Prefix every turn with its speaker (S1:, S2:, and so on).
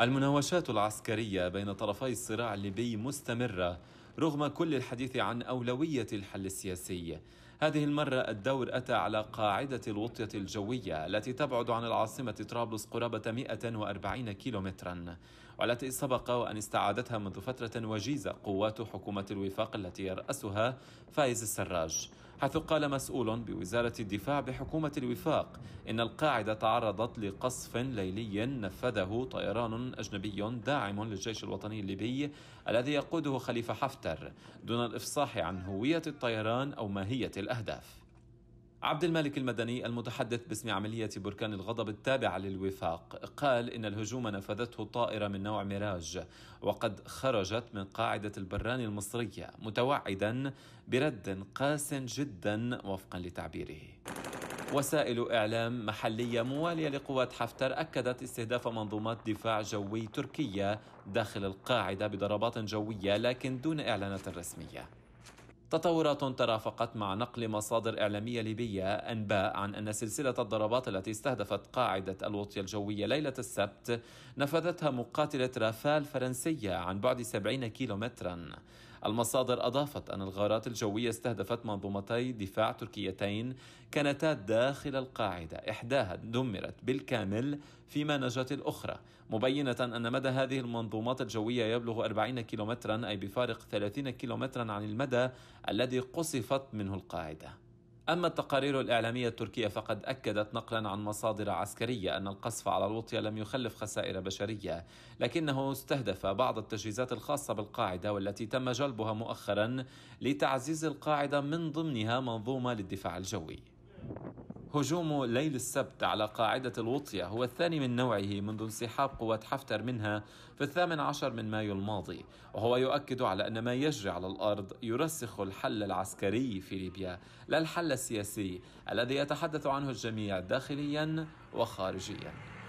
S1: المناوشات العسكرية بين طرفي الصراع الليبي مستمرة رغم كل الحديث عن أولوية الحل السياسي هذه المرة الدور أتى على قاعدة الوطية الجوية التي تبعد عن العاصمة طرابلس قرابة 140 كيلومترا والتي سبق وأن استعادتها منذ فترة وجيزة قوات حكومة الوفاق التي يرأسها فايز السراج حيث قال مسؤول بوزارة الدفاع بحكومة الوفاق إن القاعدة تعرضت لقصف ليلي نفذه طيران أجنبي داعم للجيش الوطني الليبي الذي يقوده خليفة حفتر دون الإفصاح عن هوية الطيران أو ماهية الأهداف عبد الملك المدني المتحدث باسم عملية بركان الغضب التابعة للوفاق قال إن الهجوم نفذته طائرة من نوع ميراج وقد خرجت من قاعدة البران المصرية متوعدا برد قاس جدا وفقا لتعبيره وسائل إعلام محلية موالية لقوات حفتر أكدت استهداف منظومات دفاع جوي تركية داخل القاعدة بضربات جوية لكن دون إعلانات رسمية تطورات ترافقت مع نقل مصادر إعلامية ليبية أنباء عن أن سلسلة الضربات التي استهدفت قاعدة الوطية الجوية ليلة السبت نفذتها مقاتلة رافال فرنسية عن بعد 70 كيلومترا المصادر أضافت أن الغارات الجوية استهدفت منظومتي دفاع تركيتين كانتا داخل القاعدة إحداها دمرت بالكامل فيما نجت الأخرى مبينة أن مدى هذه المنظومات الجوية يبلغ 40 كيلومترا أي بفارق 30 كيلومترا عن المدى الذي قصفت منه القاعده أما التقارير الإعلامية التركية فقد أكدت نقلا عن مصادر عسكرية أن القصف على الوطية لم يخلف خسائر بشرية لكنه استهدف بعض التجهيزات الخاصة بالقاعدة والتي تم جلبها مؤخرا لتعزيز القاعدة من ضمنها منظومة للدفاع الجوي هجوم ليل السبت على قاعدة الوطية هو الثاني من نوعه منذ انسحاب قوات حفتر منها في الثامن عشر من مايو الماضي وهو يؤكد على أن ما يجري على الأرض يرسخ الحل العسكري في ليبيا لا الحل السياسي الذي يتحدث عنه الجميع داخليا وخارجيا